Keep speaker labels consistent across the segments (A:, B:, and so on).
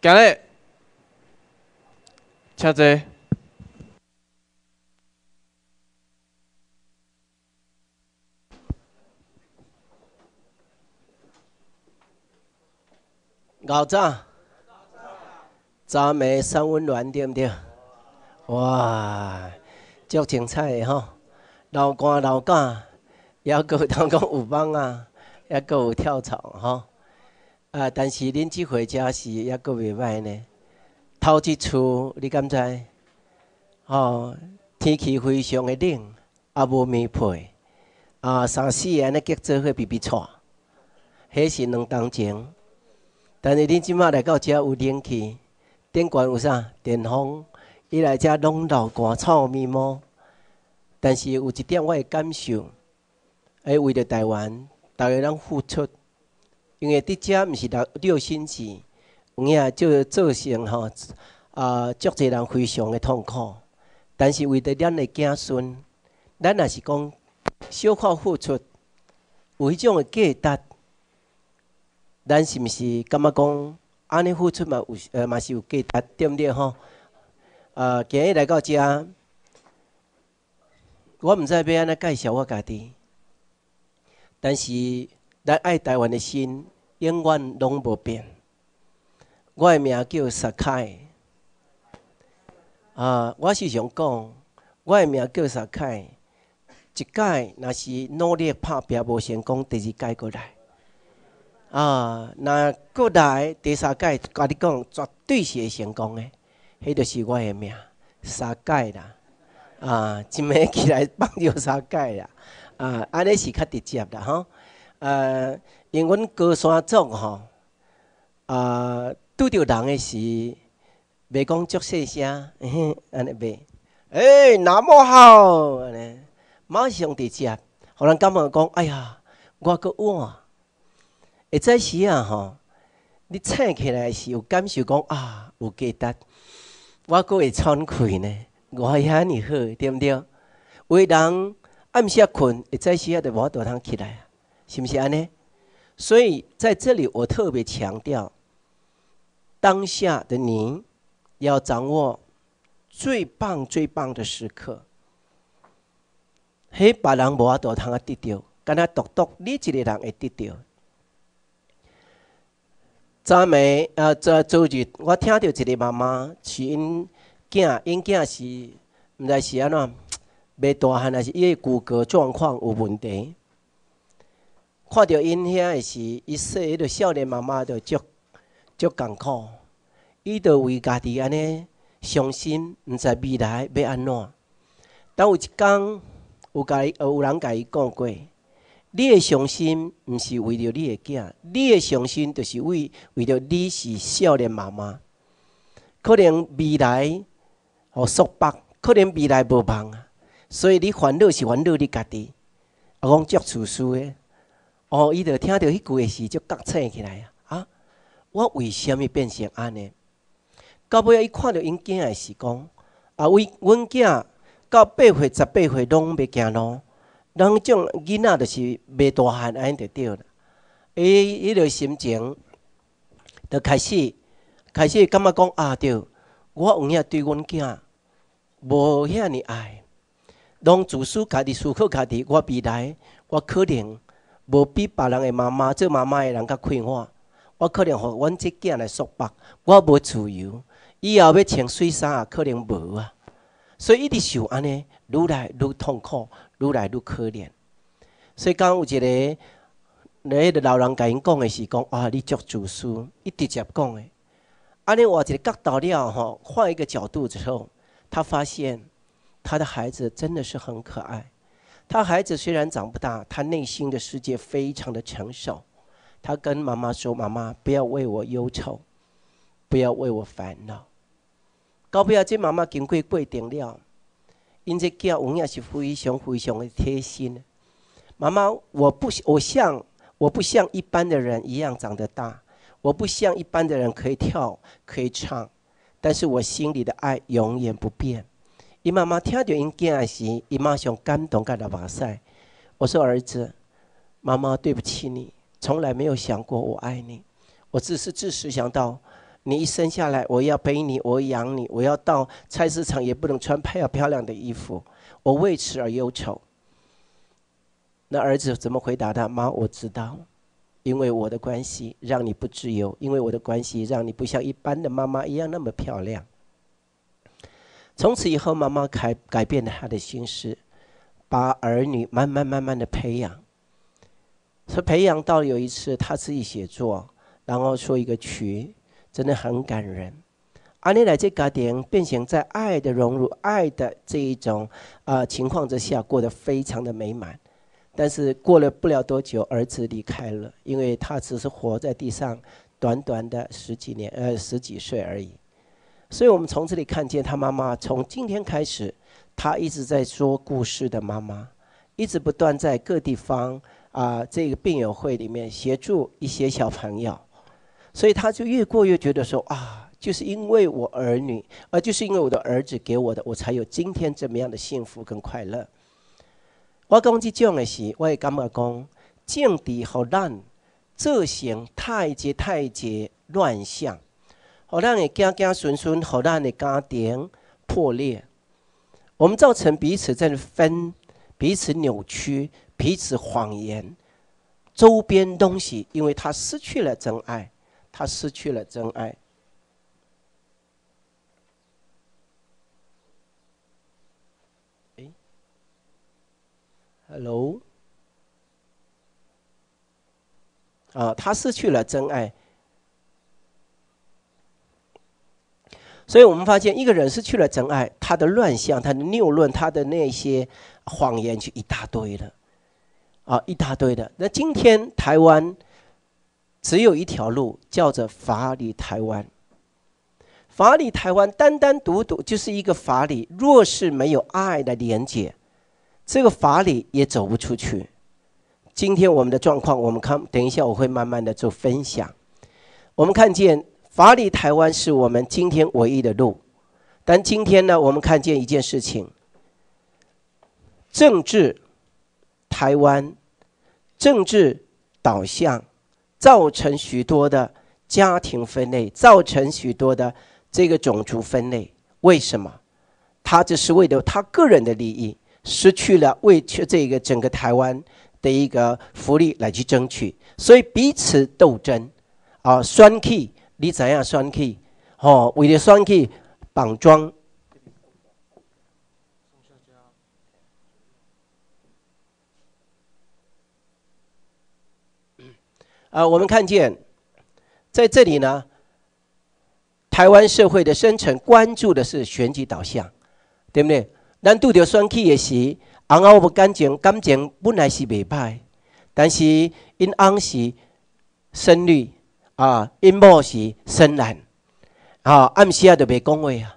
A: 今日吃坐，老早，炸梅、三温暖对不对？哇，足精彩吼！老干老干，还够当个舞棒啊，还有跳槽吼！啊！但是恁即回家是也阁袂歹呢。头一次，你感觉？哦，天气非常的冷，也无棉被，啊，三四个尼结做伙比比颤，迄是两当情。但是恁即马来到遮有冷气，电管有啥？电风，伊来遮拢老干臭面毛。但是有一点我会感受，哎，为着台湾，逐个人付出。因为伫遮毋是六六星期，有影就造成吼，啊，足侪人非常的痛苦。但是为着咱的子孙，咱也是讲小可付出，有迄种诶价值。咱是毋是感觉讲安尼付出嘛有，呃嘛是有价值，对毋对吼？啊，今日来到遮，我毋知要安尼介绍我家己，但是。来爱台湾的心永远拢无变。我的名叫萨凯啊！我是想讲，我的名叫萨凯。一届那是努力拍拼无成功，第二届过来啊，那过来第三届甲你讲绝对是会成功的，迄就是我的名萨凯啦啊！一暝起来放尿萨凯啦啊！安尼是较直接啦，吼。呃，因阮高山族吼，啊，拄着人诶时袂讲足细声，安尼袂。诶，那么好，安尼马上伫接，互人感觉讲，哎呀，我个啊，一早时啊吼，你醒起来时有感受讲啊，有价值，我个会喘气呢，我遐尼好，对毋对？为人暗时困，一早时啊就无法度通起来。是不是安呢？所以在这里，我特别强调，当下的您要掌握最棒、最棒的时刻。嘿，别人无法多，通啊，得丢，跟他独独你一个人会得丢。昨暝呃昨周日，我听到一个妈妈，因囝因囝是毋知是安怎？未大汉还是伊骨骼状况有问题？看到因遐的时，伊说：“迄个少年妈妈着足足艰苦，伊着为家己安尼伤心，毋知未来要安怎。”当有一天，有家呃有人家伊讲过：“你的伤心毋是为着你的囝，你的伤心就是为为着你是少年妈妈。可能未来哦束缚，可能未来无望啊！所以你烦恼是烦恼你家己，阿公足自私个。”哦，伊就听到迄句的时，就觉醒起来啊！我为什物变成安尼？到尾伊看到因囝的时，讲啊，为阮囝到八岁、十八岁拢袂惊咯。人种囡仔就是袂大汉安尼就对了。伊伊个心情，就开始开始感觉讲啊，对，我有影对阮囝无遐尼爱，拢自私家己、思考家己，我未来我可能。无比，别人的妈妈做妈妈的人较快活。我可能和阮即囝来说白，我无自由，以后要穿水衫也可能无啊。所以一直想安尼，愈来愈痛苦，愈来愈可怜。所以刚有一个，得，那个老人跟因讲的是讲，哇，你足自私，一直接讲的。安尼换一个角度了吼，换一个角度之后，他发现他的孩子真的是很可爱。他孩子虽然长不大，他内心的世界非常的成熟。他跟妈妈说：“妈妈，不要为我忧愁，不要为我烦恼。”到不要，这妈妈经过过程了，因这家永远是非常非常的贴心。妈妈，我不我像我不像一般的人一样长得大，我不像一般的人可以跳可以唱，但是我心里的爱永远不变。伊妈妈听到因惊时，伊马上感动个了哇塞！我说儿子，妈妈对不起你，从来没有想过我爱你，我只是自私想到，你一生下来我要陪你，我养你，我要到菜市场也不能穿漂漂亮的衣服，我为此而忧愁。那儿子怎么回答的？妈，我知道，因为我的关系让你不自由，因为我的关系让你不像一般的妈妈一样那么漂亮。从此以后，妈妈改改变了他的心思，把儿女慢慢慢慢的培养。说培养到有一次他自己写作，然后说一个曲，真的很感人。阿尼拉这家丁，便想在爱的融入、爱的这一种啊情况之下，过得非常的美满。但是过了不了多久，儿子离开了，因为他只是活在地上短短的十几年，呃十几岁而已。所以我们从这里看见，他妈妈从今天开始，她一直在说故事的妈妈，一直不断在各地方啊，这个病友会里面协助一些小朋友，所以她就越过越觉得说啊，就是因为我儿女，呃，就是因为我的儿子给我的，我才有今天这么样的幸福跟快乐。我刚刚讲的是，我也敢讲，见底好烂。这行太极太极乱象。好让你家家孙孙，好让你家庭破裂。我们造成彼此在分，彼此扭曲，彼此谎言。周边东西，因为他失去了真爱，他失去了真爱。哎，Hello，啊，他失去了真爱。所以我们发现，一个人失去了真爱，他的乱象、他的谬论、他的那些谎言，就一大堆了，啊，一大堆的。那今天台湾，只有一条路，叫着“法理台湾”。法理台湾单单独独就是一个法理，若是没有爱的连接，这个法理也走不出去。今天我们的状况，我们看，等一下我会慢慢的做分享，我们看见。法理台湾是我们今天唯一的路，但今天呢，我们看见一件事情：政治台湾政治导向造成许多的家庭分类，造成许多的这个种族分类。为什么？他只是为了他个人的利益，失去了为去这个整个台湾的一个福利来去争取，所以彼此斗争，啊，酸 y 你怎样选去？吼，为了选去绑桩。啊，我们看见在这里呢，台湾社会的深层关注的是选举导向，对不对？咱拄着选举也是，俺阿不感情，感情本来是袂歹，但是因俺是胜律。啊，因某是深蓝，啊，暗时啊就袂讲话啊，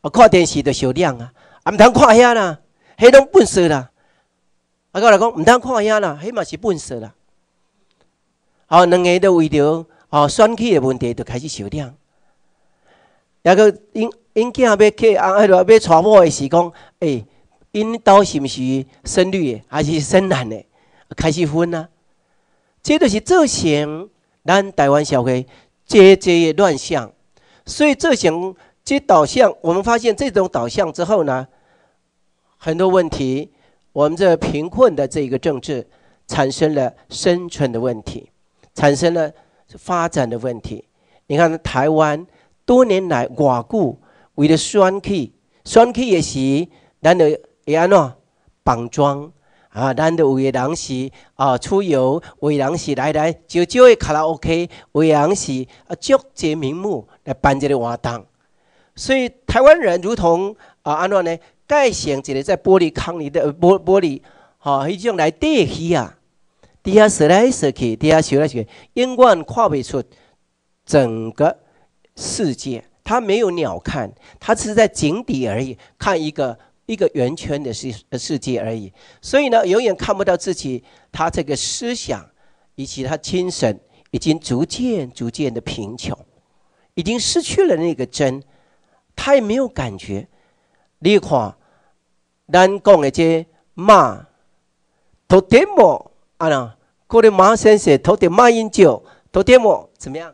A: 啊，看电视就小亮啊，啊，毋通看遐啦，迄拢笨事啦。啊，个来讲，毋通看遐啦，迄嘛是笨事啦。啊，两个都为着哦选举的问题就开始小亮。抑佫因因囝要去啊，迄落要娶某的时，讲，诶，因兜是毋是深绿还是深蓝的？开始分啦，即著是造成。咱台湾社会这也乱象，所以这种这导向，我们发现这种导向之后呢，很多问题，我们这贫困的这个政治产生了生存的问题，产生了发展的问题。你看台湾多年来寡固，为了双 K，选举也是咱的也按哪绑桩。啊，咱的为人是啊，出游为人是来来，少少的卡拉 OK，为人是啊，足个名目来办这个活动。所以台湾人如同啊，安怎呢？盖上一个在玻璃缸里的玻玻璃，哈，迄种来底啊，底下踅来踅去，底下学来学去，永远跨未出整个世界。他没有鸟看，他只是在井底而已，看一个。一个圆圈的世世界而已，所以呢，永远看不到自己。他这个思想以及他精神已经逐渐逐渐的贫穷，已经失去了那个真。他也没有感觉。你看，南公的这骂，都这么啊啦，过来马先生都点马英九，都点么怎么样？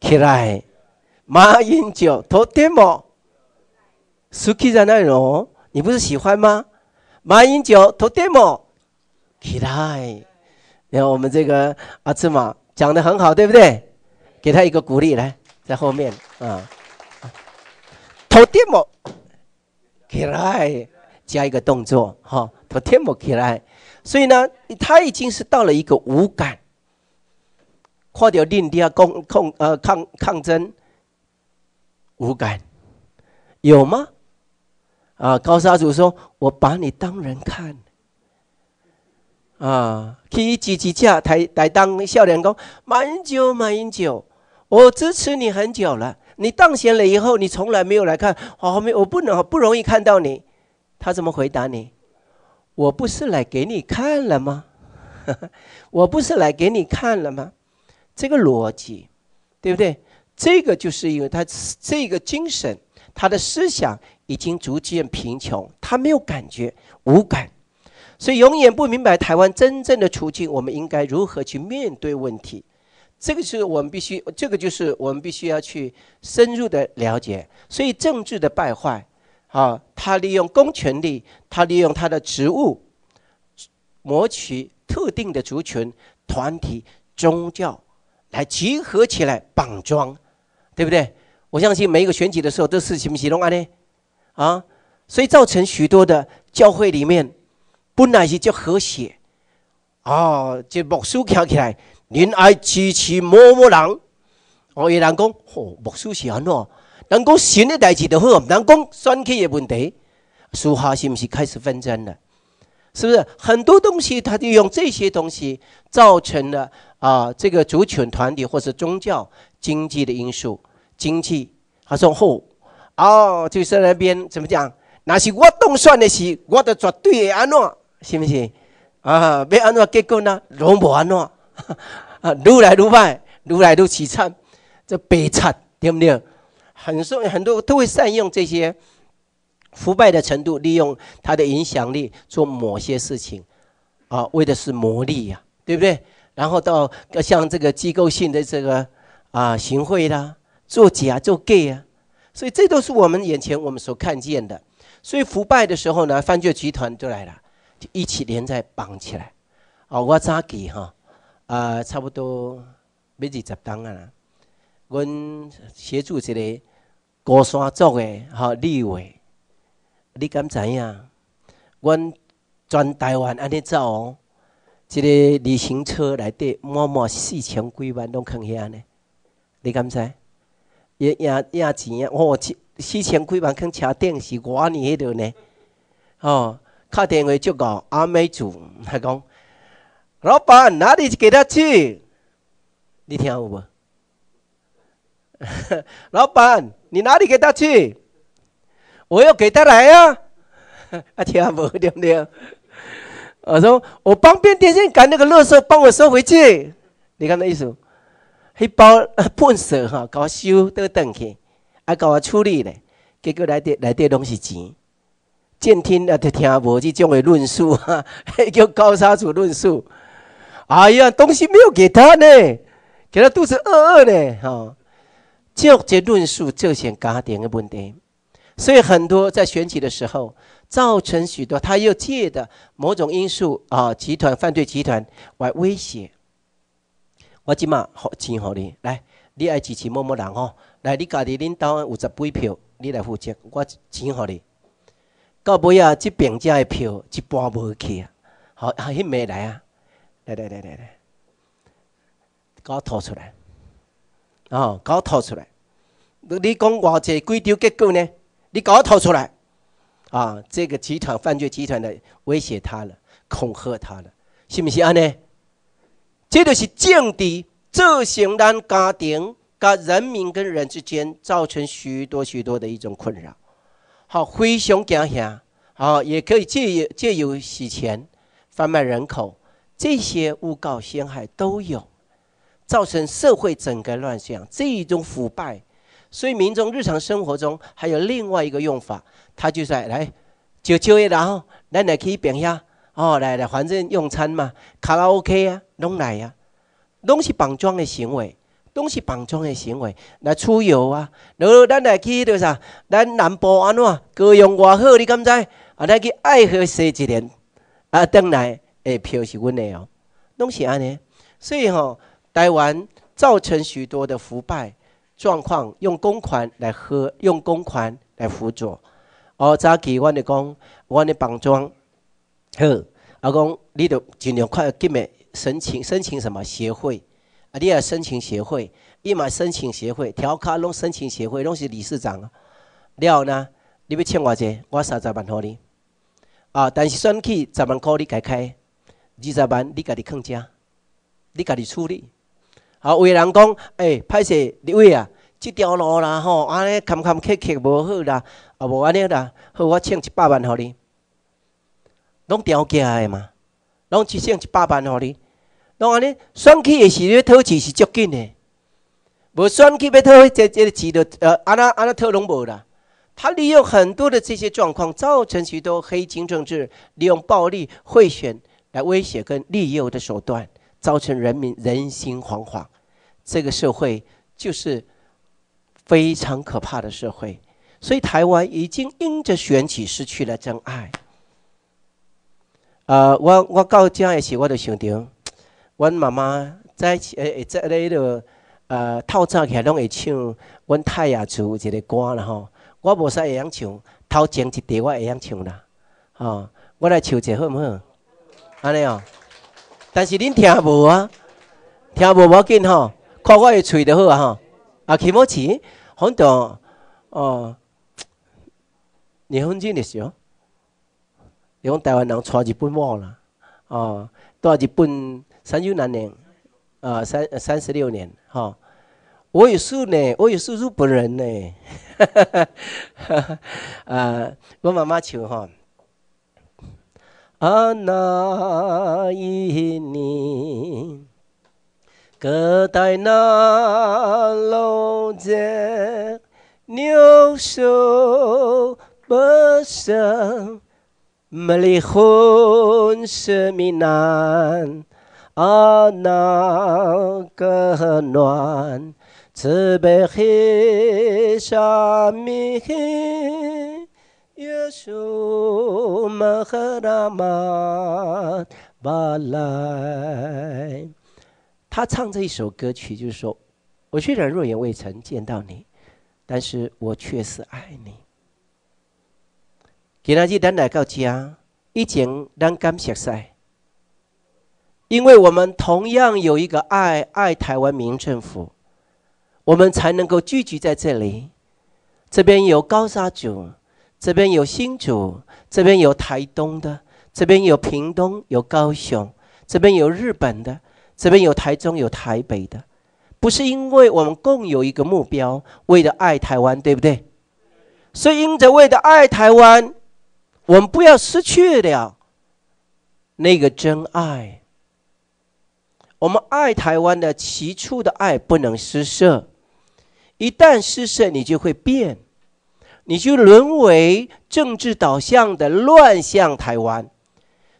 A: 起来，马英九都点么。u k i y 在那咯，你不是喜欢吗？马英九投天母起来，你看我们这个阿兹玛，讲的很好，对不对？给他一个鼓励来，在后面啊，投天母起来，加一个动作哈，投天母起来。所以呢，他已经是到了一个无感，或掉另地下攻抗呃抗抗争无感，有吗？啊，高沙主说：“我把你当人看。”啊，去一指指架台台当笑脸，讲马英九，马英九，我支持你很久了。你当选了以后，你从来没有来看。后面我不能不容易看到你。他怎么回答你？我不是来给你看了吗？我不是来给你看了吗？这个逻辑对不对？这个就是因为他这个精神，他的思想。已经逐渐贫穷，他没有感觉，无感，所以永远不明白台湾真正的处境。我们应该如何去面对问题？这个是我们必须，这个就是我们必须要去深入的了解。所以政治的败坏，啊，他利用公权力，他利用他的职务，谋取特定的族群、团体、宗教来结合起来绑桩，对不对？我相信每一个选举的时候都是行不行啊呢？啊，所以造成许多的教会里面本来是叫和谐，哦，就木梳敲起来，人爱支持某某人。哦，有人讲，哦，木梳是安哦，能讲神的代志就好，难讲酸气的问题。说话是不是开始纷争了？是不是很多东西他就用这些东西造成了啊？这个族群团体或是宗教、经济的因素、经济，还是好。哦，就是那边怎么讲？那是我动算的是我的绝对的安怎，是不是？啊，要安怎结果呢，拢无安怎，啊，如来如败，如来如凄惨，这悲惨，对不对？很受很多都会善用这些腐败的程度，利用他的影响力做某些事情，啊，为的是牟利呀，对不对？然后到像这个机构性的这个啊，行贿啦，做假做假呀。所以这都是我们眼前我们所看见的。所以腐败的时候呢，犯罪集团就来了，就一起连在绑起来。哦，我早记哈，啊，差不多每日十档啊。阮协助一个高山族的哈立委，你敢知影？阮全台湾安尼走，哦，这个旅行车来的，满满四千、几万都坑遐呢，你敢知？也也也钱啊！哦，四千几万肯车顶是我你迄条呢？哦，打电话就讲阿妹主，他讲老板哪里给他去？你听有无？老板你哪里给他去？我要给他来啊！阿 听无？对不对？我说我帮变电线杆那个垃圾帮我收回去，你看那意思。迄包啊，笨手哈，搞收都抌去，啊，搞我处理嘞。结果来得来得东西钱，监听啊，就听无这种的论述啊，叫高沙主论述。哎呀，东西没有给他呢，给他肚子饿饿呢。哈，就这论述就些家庭的问题，所以很多在选举的时候，造成许多他又借的某种因素啊，集团犯罪集团来威胁。我即马钱，予你来，你爱支持某某人吼？来，你家己恁兜有十票票，你来负责。我钱予你。到尾啊，即边只的票一半无去啊，好，啊，迄没来啊？来来来来来，我吐出来，甲我吐出来。你讲偌济贵州结果呢？你我吐出来啊？这个集团犯罪集团的威胁他了，恐吓他了，是不是安尼？这就是降低这常人家庭、跟人民跟人之间造成许多许多的一种困扰。好，非常伤害，好，也可以借借由洗钱、贩卖人口，这些诬告陷害都有，造成社会整个乱象，这一种腐败。所以民众日常生活中还有另外一个用法，他就在来就就业，然后，来来去平下。哦，来来，反正用餐嘛，卡拉 OK 啊，拢来啊，拢是绑桩的行为，拢是绑桩的行为。来出游啊，然后咱来去多啥，咱南部安怎，歌用偌好，你敢知？啊，来去爱河西一年，啊，倒来诶票是阮的哦，拢是安尼。所以吼，台湾造成许多的腐败状况，用公款来喝，用公款来辅助。哦，早起阮哋讲，阮的绑桩。好，阿公，你着尽量快去咩申请申请什么协会？啊，你也申请协会，伊嘛申请协会，条卡拢申请协会，拢是理事长。了后呢，你要欠我者，我三十万讨你。啊，但是算起十万块你家开，二十万你家己抗家，你家己处理。好，有人讲，诶，歹势，你位啊，这条路啦吼，安尼坎坎坷坷无好啦，啊无安尼啦，好，我欠一百万互你。拢条件的嘛，拢只剩一百万予你，拢安尼选起的时阵，讨钱是足紧的。无选起要讨，这这几多呃，阿拉阿拉特朗普啦，他利用很多的这些状况，造成许多黑金政治，利用暴力贿选来威胁跟利诱的手段，造成人民人心惶惶。这个社会就是非常可怕的社会，所以台湾已经因着选举失去了真爱。呃，我我到遮的时，我就想着，阮妈妈在诶诶，咧迄落呃，透早起来拢会唱，阮太阳有一个歌啦吼。我无使会晓唱，头前一段我会晓唱啦。吼，我来唱一下好毋好？安尼哦。但是恁听无啊？听无无要紧吼，看我的喙就好啊吼。啊，起码钱，反正，哦，日 本人嘅少。你讲台湾人错日本亡了，哦，多少日本三九年，啊，三三十六年，哈，我也是呢，我也是日本人呢，哈哈哈，啊，我妈妈唱哈。啊，那一年，哥在那楼前扭手不绳。美丽的云南，啊，那个暖，慈悲和尚，米黑一首《玛哈拉玛巴拉》。他唱这一首歌曲，就是说：我虽然若也未曾见到你，但是我确实爱你。今天日咱来到家，以前咱感谢谁？因为我们同样有一个爱爱台湾民政府，我们才能够聚集在这里。这边有高砂族，这边有新竹，这边有台东的，这边有屏东，有高雄，这边有日本的，这边有台中，有台北的。不是因为我们共有一个目标，为了爱台湾，对不对？所以因着为了爱台湾。我们不要失去了那个真爱。我们爱台湾的起初的爱不能失色，一旦失色，你就会变，你就沦为政治导向的乱象台湾。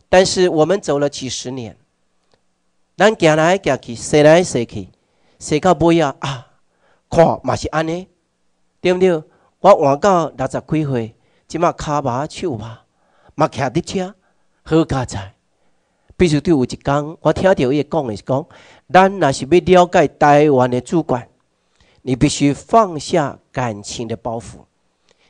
A: 但是我们走了几十年，咱行来行去，谁来谁去，谁到不要啊？靠，嘛是安尼，对不对？我活到六十几岁。即马骹麻手麻，冇徛得车，好加载。必须对有一讲，我听着伊讲的是讲，咱若是要了解台湾的主管，你必须放下感情的包袱，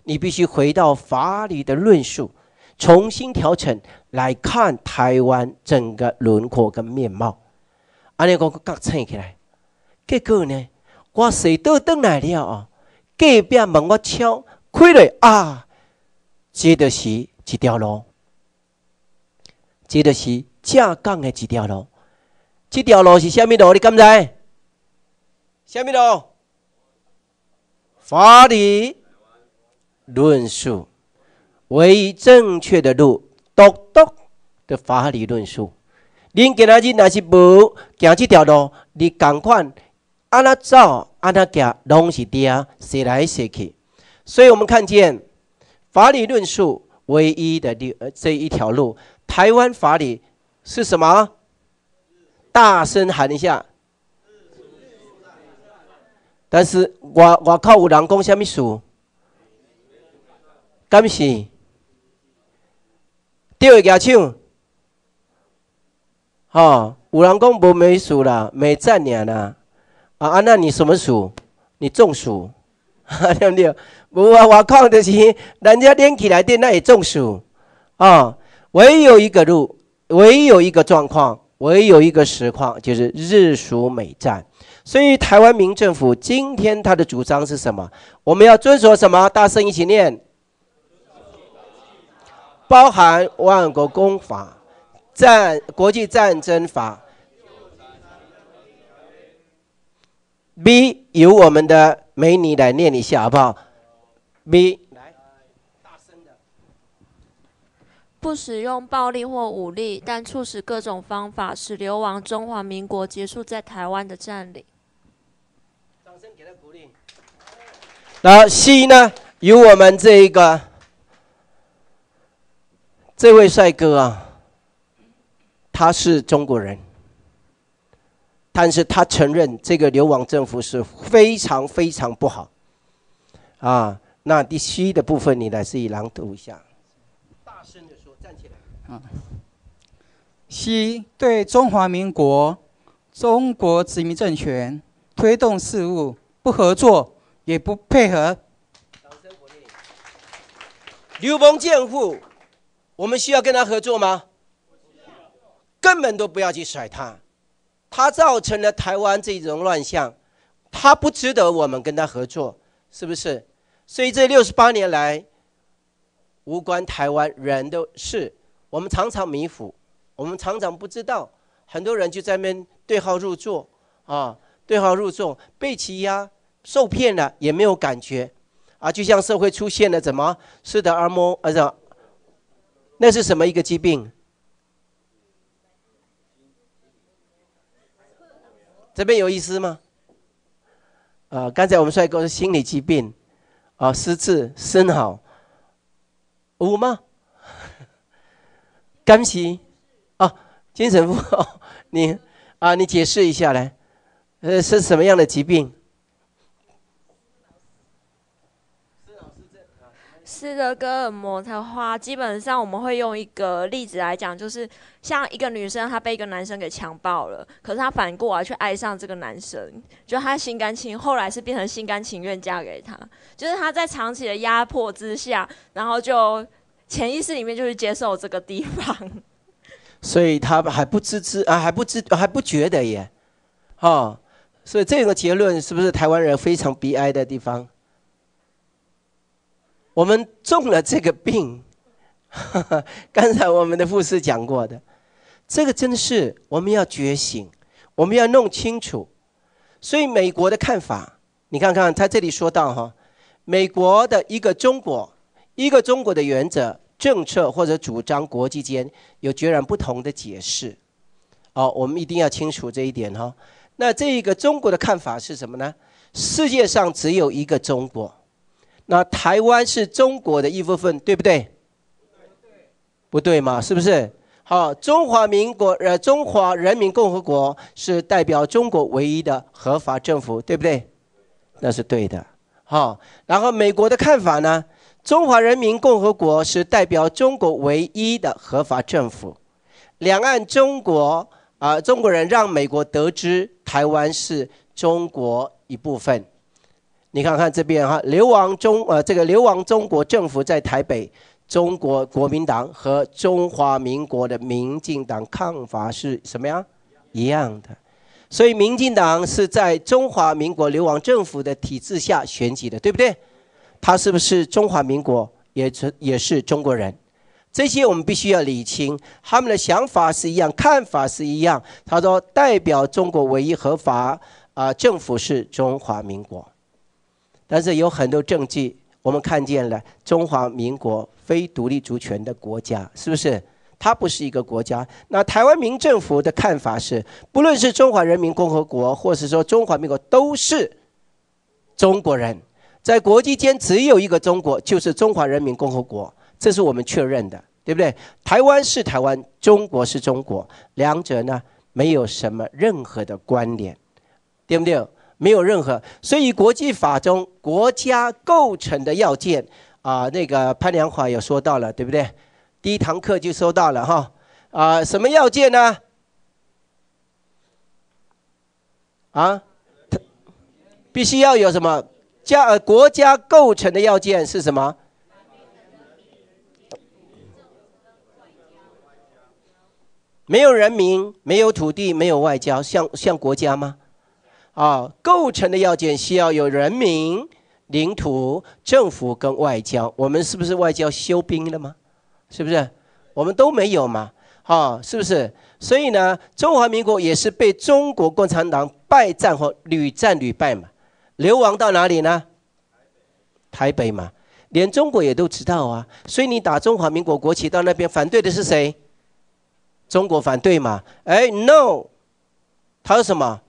A: 你必须回到法理的论述，重新调整来看台湾整个轮廓跟面貌。安尼讲个讲起来，结果呢，我四倒倒来了哦，隔壁问我敲，开了啊！这就是一条路，这就是正港的一条路。这条路是虾米路？你敢知？虾米路？法理论述，唯一正确的路，独独的法理论述。恁今仔日若是无行这条路，你赶快，安那走，安那行，拢是跌，踅来踅去。所以我们看见。法理论述唯一的呃这一条路。台湾法理是什么？大声喊一下！但是我我靠有人讲什么数？干是？吊人家唱。哈，有人讲无没事啦，没占尔啦。啊啊，那你什么数？你中暑？对不对？无啊，我讲就是人家连起来电，那也中暑啊。唯有一个路，唯有一个状况，唯有一个实况，就是日暑美战。所以台湾民政府今天他的主张是什么？我们要遵守什么？大声一起念：包含万国公法、战国际战争法。B 有我们的。美女来念一下好不好？B 来，大声的。不使用暴力或武力，但促使各种方法使流亡中华民国结束在台湾的占领。掌声给他鼓励。然后 C 呢？由我们这一个这位帅哥啊，他是中国人。但是他承认这个流亡政府是非常非常不好，啊，那第七的部分你来自己朗读一下，大声的说站起来，啊，七对中华民国中国殖民政权推动事务不合作也不配合，掌邦鼓父，流亡政府，我们需要跟他合作吗？根本都不要去甩他。他造成了台湾这种乱象，他不值得我们跟他合作，是不是？所以这六十八年来，无关台湾人的事，我们常常迷糊，我们常常不知道，很多人就在面对号入座啊，对号入座，被欺压、受骗了也没有感觉啊，就像社会出现了怎么是的 m 阿啊？那是什么一个疾病？这边有意思吗？啊，刚才我们帅哥是心理疾病，啊，失智、生好，五吗？肝脾啊，精神不好，你啊，你解释一下来，呃，是什么样的疾病？斯德哥尔摩的话，基本上我们会用一个例子来讲，就是像一个女生，她被一个男生给强暴了，可是她反过来去爱上这个男生，就她心甘情，后来是变成心甘情愿嫁给他，就是她在长期的压迫之下，然后就潜意识里面就是接受这个地方，所以他还不自知啊，还不知还不觉得耶，哈，所以这个结论是不是台湾人非常悲哀的地方？我们中了这个病，刚才我们的护士讲过的，这个真是我们要觉醒，我们要弄清楚。所以美国的看法，你看看他这里说到哈，美国的一个中国，一个中国的原则、政策或者主张，国际间有截然不同的解释。好，我们一定要清楚这一点哈。那这一个中国的看法是什么呢？世界上只有一个中国。那台湾是中国的一部分，对不对？不对嘛？是不是？好，中华民国，呃，中华人民共和国是代表中国唯一的合法政府，对不对？那是对的。好，然后美国的看法呢？中华人民共和国是代表中国唯一的合法政府，两岸中国啊，中国人让美国得知台湾是中国一部分。你看看这边哈，流亡中呃，这个流亡中国政府在台北，中国国民党和中华民国的民进党看法是什么呀？一样的，所以民进党是在中华民国流亡政府的体制下选举的，对不对？他是不是中华民国？也也也是中国人？这些我们必须要理清，他们的想法是一样，看法是一样。他说代表中国唯一合法啊，政府是中华民国。但是有很多证据，我们看见了中华民国非独立主权的国家，是不是？它不是一个国家。那台湾民政府的看法是，不论是中华人民共和国，或是说中华民国，都是中国人，在国际间只有一个中国，就是中华人民共和国，这是我们确认的，对不对？台湾是台湾，中国是中国，两者呢没有什么任何的关联，对不对？没有任何，所以国际法中国家构成的要件，啊，那个潘良华也说到了，对不对？第一堂课就说到了哈，啊，什么要件呢？啊，他必须要有什么？家国家构成的要件是什么？没有人民，没有土地，没有外交，像像国家吗？啊，构成的要件需要有人民、领土、政府跟外交。我们是不是外交休兵了吗？是不是？我们都没有嘛，啊，是不是？所以呢，中华民国也是被中国共产党败战或屡战屡败嘛。流亡到哪里呢？台北嘛，连中国也都知道啊。所以你打中华民国国旗到那边，反对的是谁？中国反对嘛？哎，no，他说什么？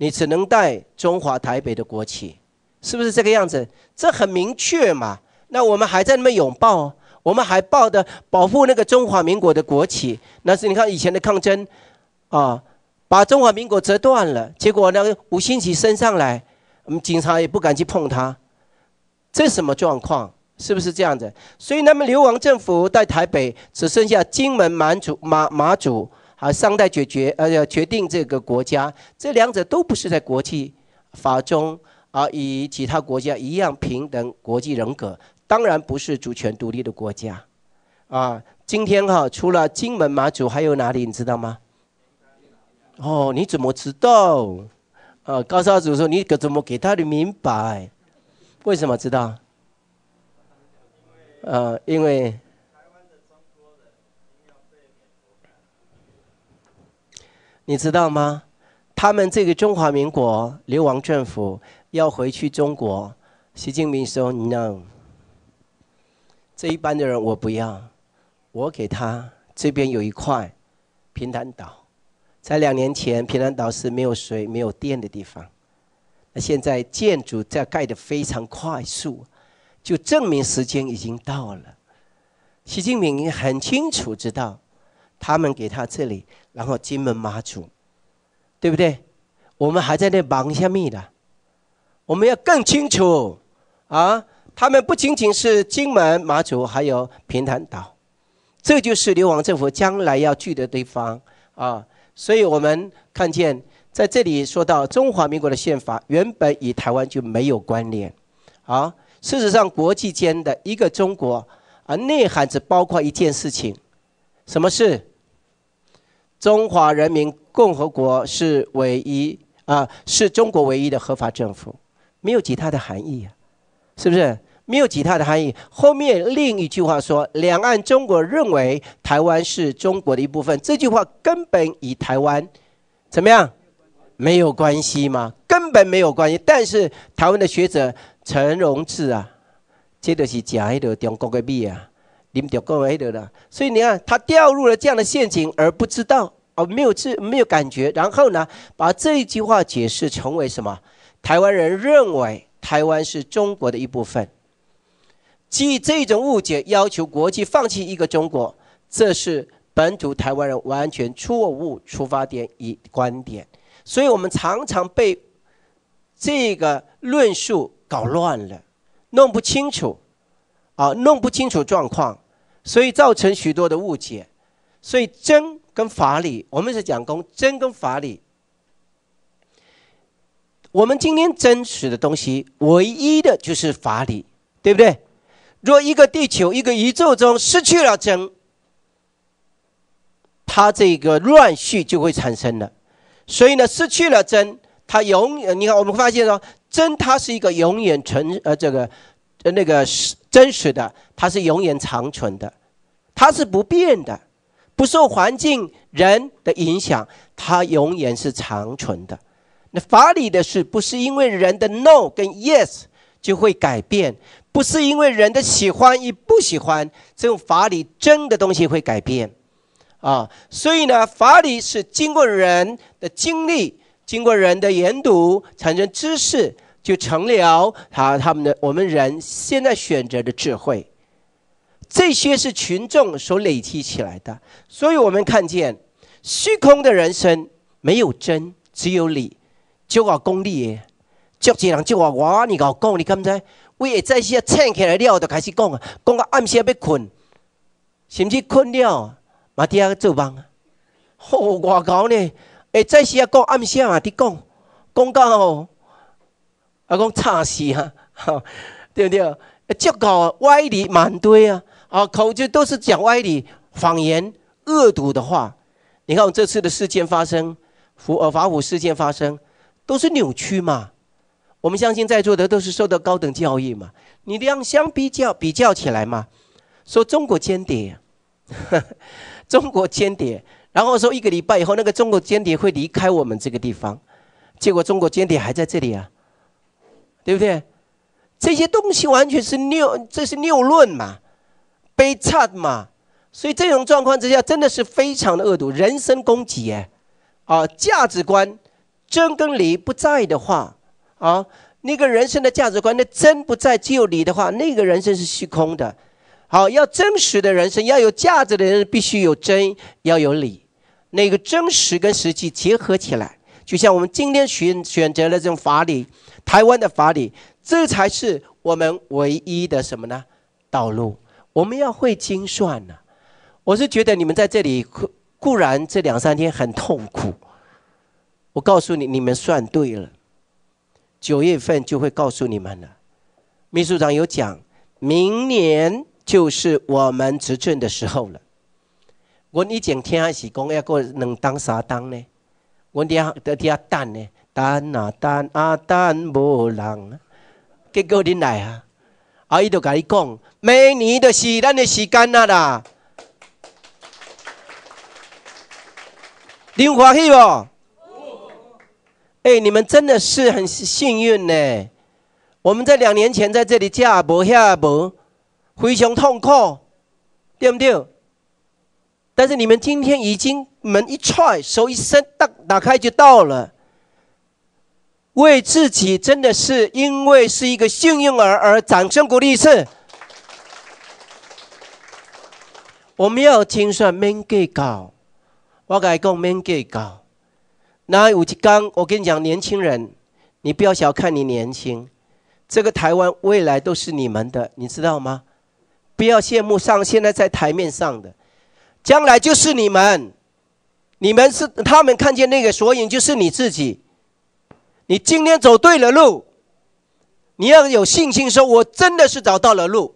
A: 你只能带中华台北的国旗，是不是这个样子？这很明确嘛？那我们还在那么拥抱，我们还抱的保护那个中华民国的国旗，那是你看以前的抗争，啊，把中华民国折断了，结果那个五星旗升上来，我们警察也不敢去碰它，这什么状况？是不是这样子？所以那么流亡政府在台北只剩下金门、满族、马马祖。啊，上代决决，呃要决定这个国家，这两者都不是在国际法中啊，与其他国家一样平等国际人格，当然不是主权独立的国家。啊，今天哈，除了金门、马祖，还有哪里你知道吗？哦，你怎么知道？啊，高少主说，你可怎么给他的明白？为什么知道？啊，因为。你知道吗？他们这个中华民国流亡政府要回去中国，习近平说：“No，这一般的人我不要，我给他这边有一块平潭岛，在两年前平潭岛是没有水、没有电的地方，那现在建筑在盖得非常快速，就证明时间已经到了。习近平很清楚知道。”他们给他这里，然后金门、马祖，对不对？我们还在那忙下面的，我们要更清楚啊！他们不仅仅是金门、马祖，还有平潭岛，这就是流亡政府将来要去的地方啊！所以我们看见在这里说到中华民国的宪法，原本与台湾就没有关联啊！事实上，国际间的一个中国啊，内涵只包括一件事情。什么是中华人民共和国是唯一啊？是中国唯一的合法政府，没有其他的含义啊，是不是？没有其他的含义。后面另一句话说，两岸中国认为台湾是中国的一部分，这句话根本与台湾怎么样没有关系嘛？根本没有关系。但是台湾的学者陈荣志啊，接着是假一个中国的米啊。了，所以你看，他掉入了这样的陷阱，而不知道，而没有知，没有感觉。然后呢，把这一句话解释成为什么？台湾人认为台湾是中国的一部分，基于这种误解，要求国际放弃一个中国，这是本土台湾人完全错误出发点与观点。所以，我们常常被这个论述搞乱了，弄不清楚，啊，弄不清楚状况。所以造成许多的误解，所以真跟法理，我们是讲公真跟法理。我们今天真实的东西，唯一的就是法理，对不对？若一个地球、一个宇宙中失去了真，它这个乱序就会产生了。所以呢，失去了真，它永远你看，我们发现说真，它是一个永远存呃这个呃那个是真实的，它是永远长存的。它是不变的，不受环境人的影响，它永远是长存的。那法理的事，不是因为人的 no 跟 yes 就会改变，不是因为人的喜欢与不喜欢，这种法理真的东西会改变啊。所以呢，法理是经过人的经历，经过人的研读，产生知识，就成了他他们的我们人现在选择的智慧。这些是群众所累积起来的，所以我们看见虚空的人生没有真，只有理。就我讲理，足这人就我哇，你搞讲，你敢知？我一在些撑醒起来了就开始讲啊，讲到暗下要困，甚至困了，马啲啊做梦啊。好我讲呢，一在些啊讲暗啊嘛啲讲，讲到啊讲差死啊，对不对？足够歪理蛮堆啊。啊，口就都是讲歪理、谎言、恶毒的话。你看这次的事件发生，福呃法虎事件发生，都是扭曲嘛。我们相信在座的都是受到高等教育嘛，你这样相比较比较起来嘛，说中国间谍，中国间谍，然后说一个礼拜以后那个中国间谍会离开我们这个地方，结果中国间谍还在这里啊，对不对？这些东西完全是谬，这是谬论嘛。悲惨嘛，所以这种状况之下真的是非常的恶毒，人身攻击耶，啊价值观，真跟理不在的话，啊那个人生的价值观，那真不在就理的话，那个人生是虚空的。好，要真实的人生，要有价值的人必须有真，要有理，那个真实跟实际结合起来，就像我们今天选选择了这种法理，台湾的法理，这才是我们唯一的什么呢？道路。我们要会精算呢，我是觉得你们在这里固固然这两三天很痛苦，我告诉你，你们算对了，九月份就会告诉你们了。秘书长有讲，明年就是我们执政的时候了。我以前听也是讲，要过能当啥当呢？我听的听单呢？单啊单啊？单不能，给哥点来啊！阿伊就甲伊讲，每年就是咱的时间啦你有欢喜无？哎，你们真的是很幸运呢。我们在两年前在这里下伯下伯，非常痛苦，对不对？但是你们今天已经门一踹，手一伸，打打开就到了。为自己真的是因为是一个幸运儿而掌声鼓励一次。我们要清算，免给搞，我改讲免给搞。那吉刚，我跟你讲，年轻人，你不要小看你年轻，这个台湾未来都是你们的，你知道吗？不要羡慕上现在在台面上的，将来就是你们，你们是他们看见那个缩影就是你自己。你今天走对了路，你要有信心，说我真的是找到了路。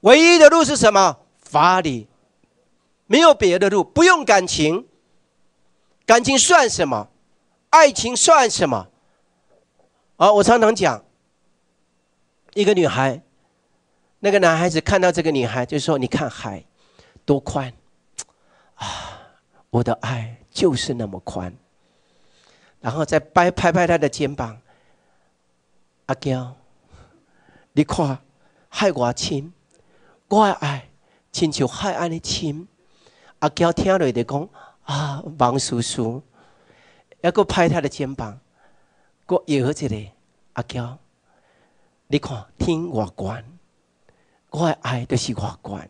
A: 唯一的路是什么？法理，没有别的路，不用感情。感情算什么？爱情算什么？啊，我常常讲，一个女孩，那个男孩子看到这个女孩就说：“你看海，多宽啊！我的爱就是那么宽。”然后再拍拍拍他的肩膀，阿娇，你看，害我亲，我爱，亲像海岸的亲。阿娇听了就讲啊，王叔叔，又搁拍他的肩膀，我摇后这阿娇，你看，听我管，我爱就是我管。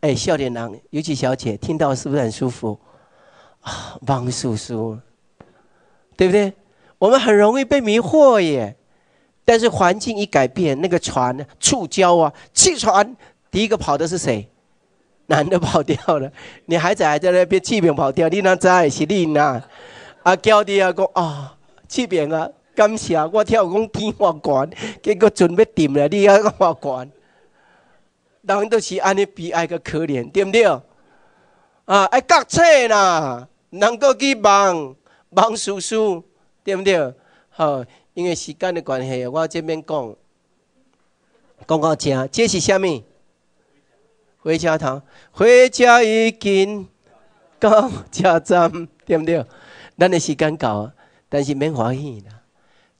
A: 哎，笑脸郎，尤其小姐听到是不是很舒服？啊，王叔叔。对不对？我们很容易被迷惑耶。但是环境一改变，那个船触礁啊，汽船第一个跑的是谁？男的跑掉了，女孩子还在那边汽瓶跑掉，你那在是你呐。啊，叫的啊，讲啊，汽瓶啊，感谢我跳讲金华管，结果准备顶了，你讲我管。人都是安尼悲哀个可怜，对不对？啊，爱读书呐，能够去帮。王叔叔，对不对？好，因为时间的关系，我这边讲，讲到这，这是什么？火车头，火车已经到车站，对不对？咱的时间到，但是免欢喜啦，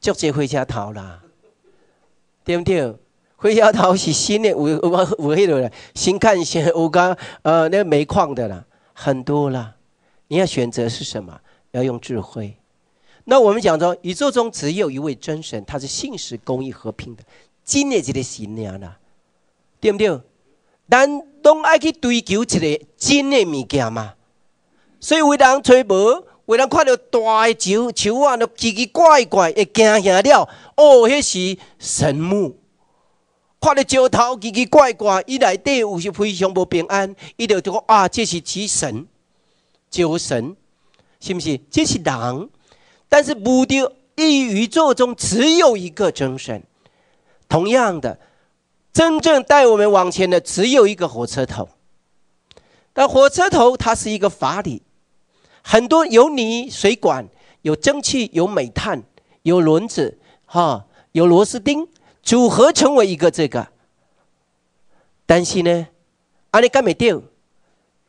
A: 足坐火车头啦，对不对？火车头是新的，有有有迄个新干线，有刚呃那煤矿的啦，很多啦，你要选择是什么？要用智慧。那我们讲说，宇宙中只有一位真神，他是信实、公义、和平的。今年级的神娘啦，对不对？咱拢爱去追求一个真的物件嘛，所以为人吹毛，为人看到大的树，树啊，奇奇怪怪，会惊吓了，哦，迄是神木。看到石头奇奇怪怪，伊内底又是非常无平安，伊就讲啊，这是其神，酒神。信不信？这是狼，但是目的，一宇宙中只有一个真神。同样的，真正带我们往前的只有一个火车头。但火车头它是一个法理，很多有泥水管，有蒸汽，有煤炭，有轮子，哈，有螺丝钉，组合成为一个这个。但是呢，阿里干没掉，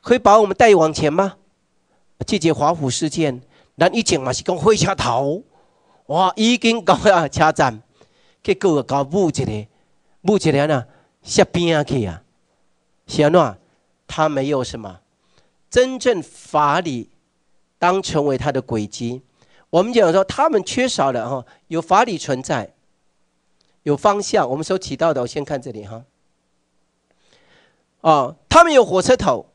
A: 可以把我们带往前吗？这件华府事件，咱以前嘛是讲火车头，哇，已经搞啊车站，结果搞目前嘞，目前嘞呢，下边啊去啊，是安怎？他没有什么真正法理，当成为他的轨迹。我们讲说，他们缺少了哈，有法理存在，有方向。我们所提到的，我先看这里哈。哦，他们有火车头，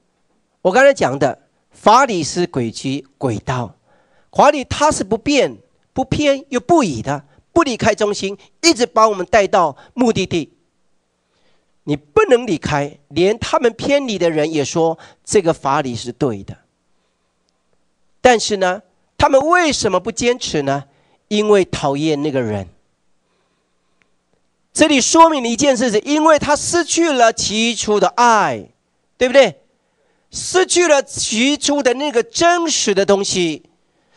A: 我刚才讲的。法理是轨迹轨道，法理它是不变、不偏又不移的，不离开中心，一直把我们带到目的地。你不能离开，连他们偏离的人也说这个法理是对的。但是呢，他们为什么不坚持呢？因为讨厌那个人。这里说明了一件事：是因为他失去了起初的爱，对不对？失去了起初的那个真实的东西，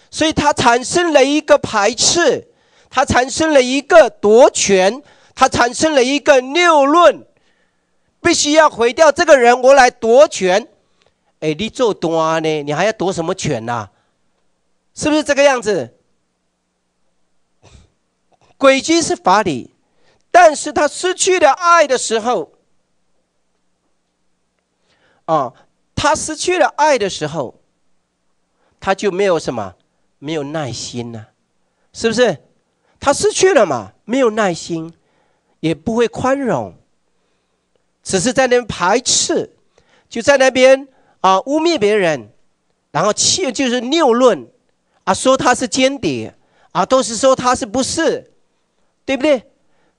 A: 所以他产生了一个排斥，他产生了一个夺权，他产生了一个谬论，必须要毁掉这个人，我来夺权。哎，你做多呢？你还要夺什么权呐？是不是这个样子？诡计是法理，但是他失去了爱的时候，啊。他失去了爱的时候，他就没有什么没有耐心了，是不是？他失去了嘛，没有耐心，也不会宽容，只是在那边排斥，就在那边啊污蔑别人，然后气就是谬论啊，说他是间谍啊，都是说他是不是，对不对？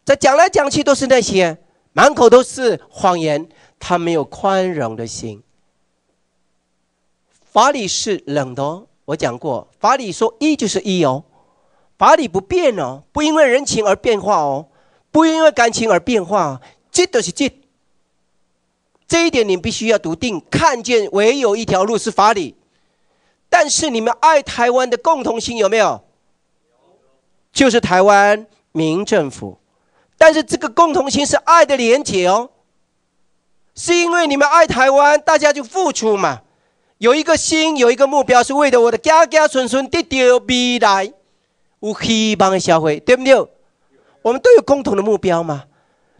A: 这讲来讲去都是那些满口都是谎言，他没有宽容的心。法理是冷的，我讲过，法理说一就是一哦，法理不变哦，不因为人情而变化哦，不因为感情而变化，这都是这。这一点你必须要笃定，看见唯有一条路是法理。但是你们爱台湾的共同心有没有？有，就是台湾民政府。但是这个共同心是爱的连结哦，是因为你们爱台湾，大家就付出嘛。有一个心，有一个目标，是为了我的家家村村得到未来，我黑以帮消费，对不对？我们都有共同的目标嘛。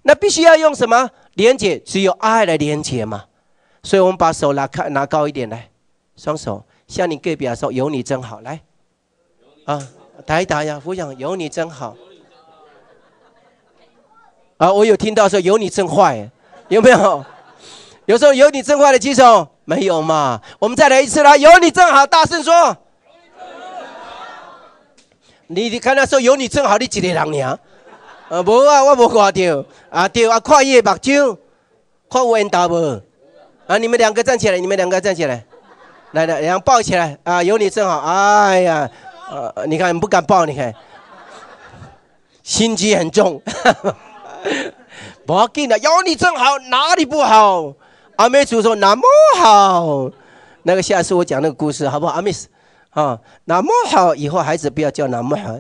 A: 那必须要用什么连接？只有爱来连接嘛。所以，我们把手拿开，拿高一点来，双手向你个别说：“有你真好。”来，啊，一达呀，我想有你真好。啊，我有听到说“有你真坏”，有没有？有时候“有你真坏”的举手。没有嘛？我们再来一次啦！有你正好，大声说。你你看他说有你正好，你一个人呀？啊，无啊，我无挂掉啊对啊！跨越目看跨弯刀不？啊，你们两个站起来，你们两个站起来，来来，然后抱起来啊！有你正好，哎呀，呃，你看不敢抱，你看，心机很重，别劲了！有你正好，哪里不好？阿弥主说：“那么好，那个下次我讲那个故事好不好？阿弥斯，啊，那么好，以后孩子不要叫那么好，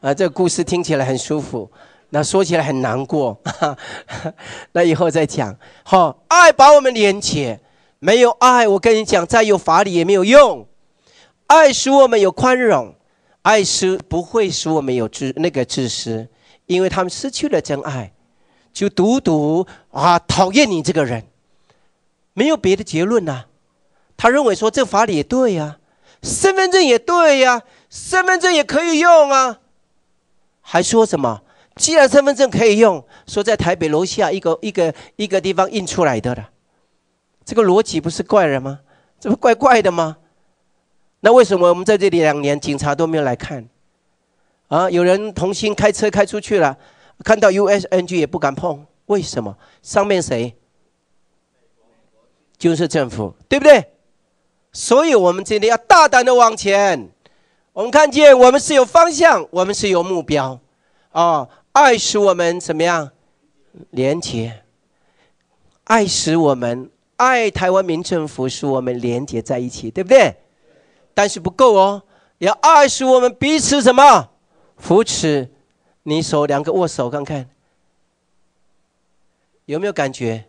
A: 啊，这故事听起来很舒服，那说起来很难过，那以后再讲。好，爱把我们连接，没有爱，我跟你讲，再有法理也没有用。爱使我们有宽容，爱是不会使我们有知那个自私，因为他们失去了真爱，就独独啊讨厌你这个人。”没有别的结论呐，他认为说这法理也对呀，身份证也对呀，身份证也可以用啊，还说什么？既然身份证可以用，说在台北楼下一个一个一个地方印出来的，这个逻辑不是怪了吗？这不怪怪的吗？那为什么我们在这里两年警察都没有来看？啊，有人同心开车开出去了，看到 USNG 也不敢碰，为什么？上面谁？就是政府，对不对？所以，我们今天要大胆的往前。我们看见，我们是有方向，我们是有目标。哦，爱使我们怎么样？连接？爱使我们爱台湾民政府，使我们连接在一起，对不对？但是不够哦，要爱使我们彼此什么？扶持。你手两个握手，看看有没有感觉？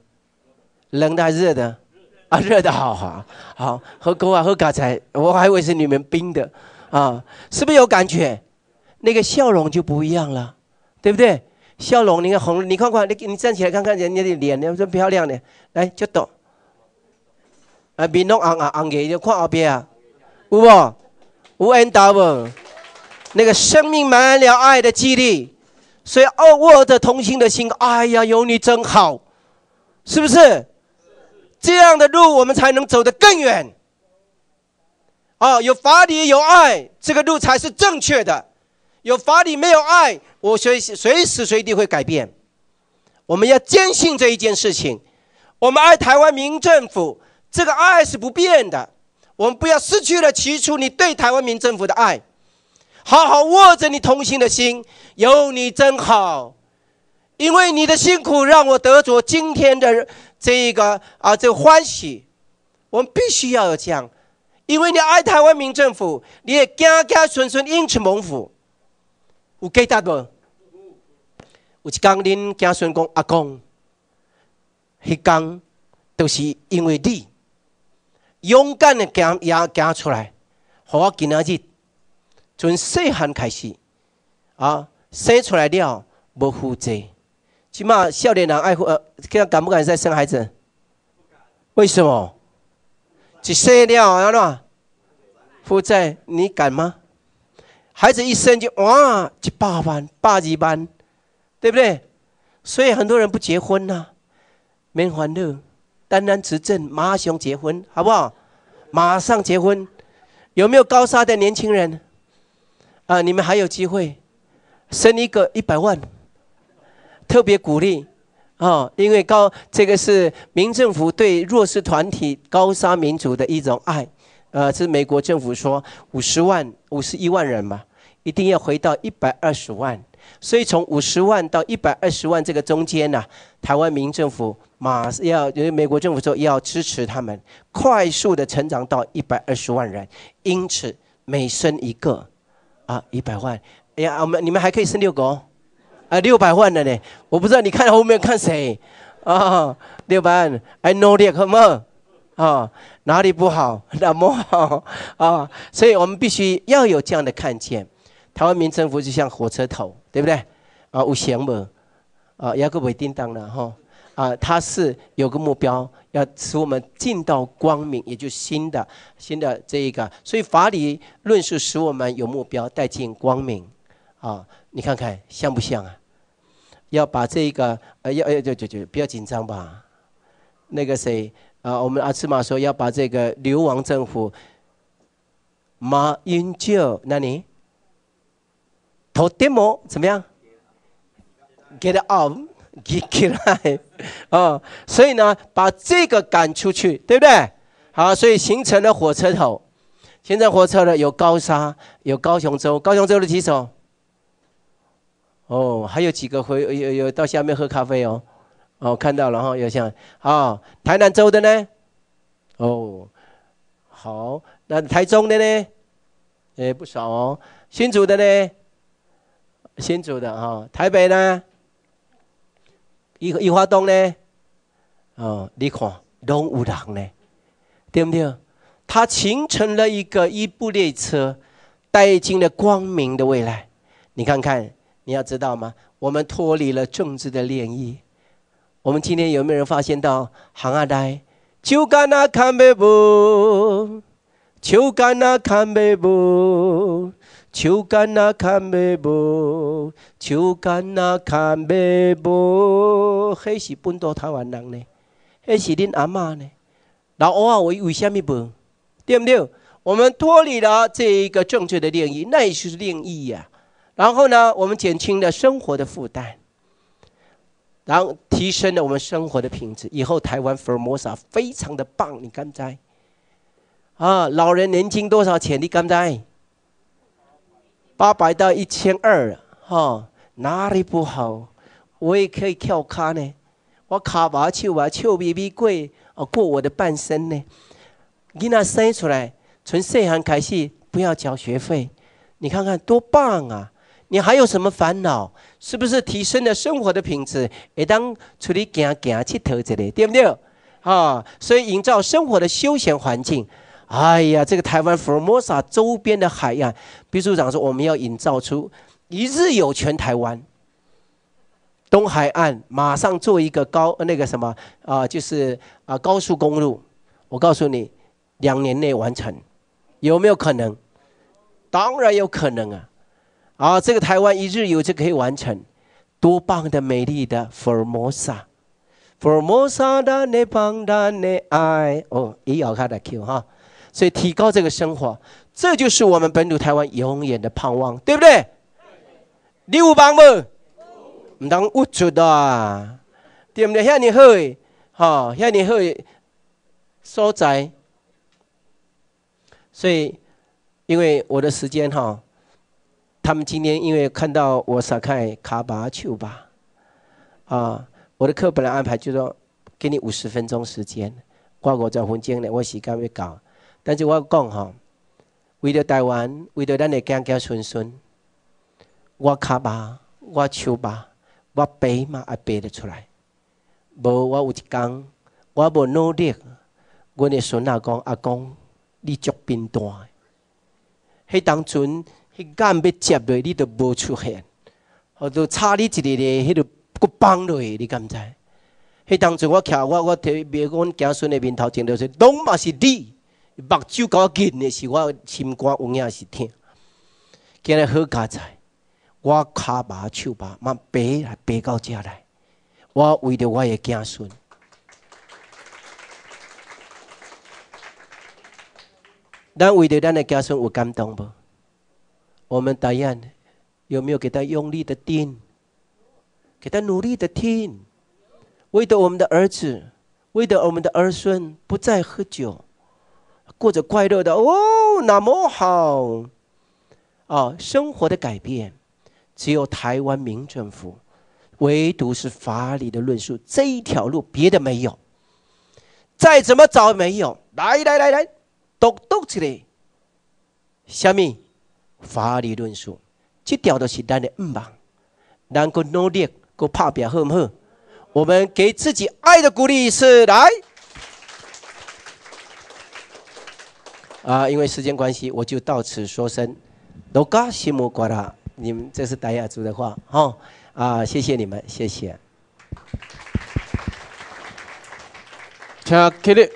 A: 冷的还是热的？啊，热的好，好喝够啊，喝刚才我还以为是你们冰的，啊，是不是有感觉？那个笑容就不一样了，对不对？笑容，你看红，你看看，你你站起来看看人家的脸，你说漂亮的，来就懂。啊，闽弄红红红的，看后边啊，有无？有恩刀无？那个生命满了爱的激励，所以哦，我的同心的心，哎呀，有你真好，是不是？这样的路，我们才能走得更远。啊，有法理有爱，这个路才是正确的。有法理没有爱，我随随时随地会改变。我们要坚信这一件事情。我们爱台湾民政府，这个爱是不变的。我们不要失去了起初你对台湾民政府的爱，好好握着你同心的心，有你真好。因为你的辛苦，让我得着今天的。这一个啊，这欢喜，我们必须要有讲，因为你爱台湾民政府，你也家家顺顺因此蒙福。有记得无？有一天，恁家顺公阿公，迄天都是因为你勇敢的讲也讲出来，好我今日从细汉开始，啊生出来了，无负责。起码笑脸男爱护，看敢不敢再生孩子？为什么？一岁了要那？负债你敢吗？孩子一生就哇，一百万、八级班，对不对？所以很多人不结婚呐，没欢乐，单单执政，马上结婚好不好？马上结婚，有没有高沙的年轻人？啊，你们还有机会，生一个一百万。特别鼓励，哦，因为高这个是民政府对弱势团体高沙民族的一种爱，呃，是美国政府说五十万五十一万人嘛，一定要回到一百二十万，所以从五十万到一百二十万这个中间呢，台湾民政府马上要，因为美国政府说要支持他们快速的成长到一百二十万人，因此每生一个，啊一百万，哎呀，我们你们还可以生六个。哦，呃，六百万了呢，我不知道你看后面看谁，啊，六百万，I know that，好吗？啊，哪里不好？哪么好？啊，所以我们必须要有这样的看见。台湾民政府就像火车头，对不对？啊，有弦门，啊，有个伟定当的哈，啊，它是有个目标，要使我们进到光明，也就新的新的这一个。所以法理论是使我们有目标，带进光明。啊，你看看像不像啊？要把这个呃要要就就就不要紧张吧，那个谁啊，我们阿兹玛说要把这个流亡政府马英九，那你，怎么怎么样，get o u f get out 啊，所以呢把这个赶出去，对不对？好，所以形成了火车头，形成火车了，有高沙，有高雄州，高雄州的几首？哦，还有几个回有有到下面喝咖啡哦，哦看到了哈，有像啊，台南州的呢，哦，好，那台中的呢，也不少，哦，新竹的呢，新竹的哈，台北呢，一一华东呢，哦，你看，拢有人呢，对不对？他形成了一个一部列车，带进了光明的未来，你看看。你要知道吗？我们脱离了政治的涟漪。我们今天有没有人发现到？行阿呆，秋干呐看贝不，秋干呐看贝不，秋干呐看贝不，秋干呐看贝不。那是本岛台湾人呢，那是恁阿妈呢。老啊，为为什么不？对不对？我们脱离了这一个正确的定义，那也是涟漪呀。然后呢，我们减轻了生活的负担，然后提升了我们生活的品质。以后台湾福尔摩斯非常的棒，你敢在？啊，老人年金多少钱？你敢在？八百到一千二啊，哈。哪里不好？我也可以跳卡呢。我卡把球啊，球比比过啊，过我的半生呢。你那生出来，从细汉开始不要交学费，你看看多棒啊！你还有什么烦恼？是不是提升了生活的品质？也当出去行行去陶醉的，对不对？啊，所以营造生活的休闲环境。哎呀，这个台湾 Formosa 周边的海岸，秘书长说我们要营造出一日游全台湾。东海岸马上做一个高那个什么啊，就是啊高速公路。我告诉你，两年内完成，有没有可能？当然有可能啊。啊，这个台湾一日游就可以完成，多棒的美丽的 Formosa，Formosa 的那帮的那爱哦，也咬开的 Q 哈，所以提高这个生活，这就是我们本土台湾永远的盼望，对不对？你有帮不？唔当物质的，对不对？遐尼好，哈，遐尼好所在，所以因为我的时间哈。他们今天因为看到我撒开卡巴丘巴，啊，我的课本来安排就说，给你五十分钟时间，我五十分钟呢，我时间要到。但是我讲吼，为了台湾，为了咱的家家孙孙，我卡巴，我丘巴，我背嘛也背得出来。无我有一天，我无努力，我的孙阿公阿公，你足贫断，迄当初。迄干要接落，你都无出现，我都差你一日日，迄个搁放落去，你敢知？迄当时我徛我我提，比阮讲囝孙的面头前，就是拢嘛是你，目睭搞紧的是我心肝，有影是疼。今日好佳哉，我卡麻手把慢白来白到遮来，我为着我的囝孙，咱为着咱的囝孙有感动无？我们答样？有没有给他用力的听？给他努力的听，为的我们的儿子，为的我们的儿孙不再喝酒，过着快乐的哦，那么好啊！生活的改变，只有台湾民政府，唯独是法理的论述这一条路，别的没有。再怎么找没有，来来来来，都动起来，小米。法理论述，这条都是咱的五万，能够努力，够拍表好唔好？我们给自己爱的鼓励一次来。啊，因为时间关系，我就到此说声，多嘎西慕寡人。你们这是戴亚族的话哈啊，谢谢你们，谢谢。请起立。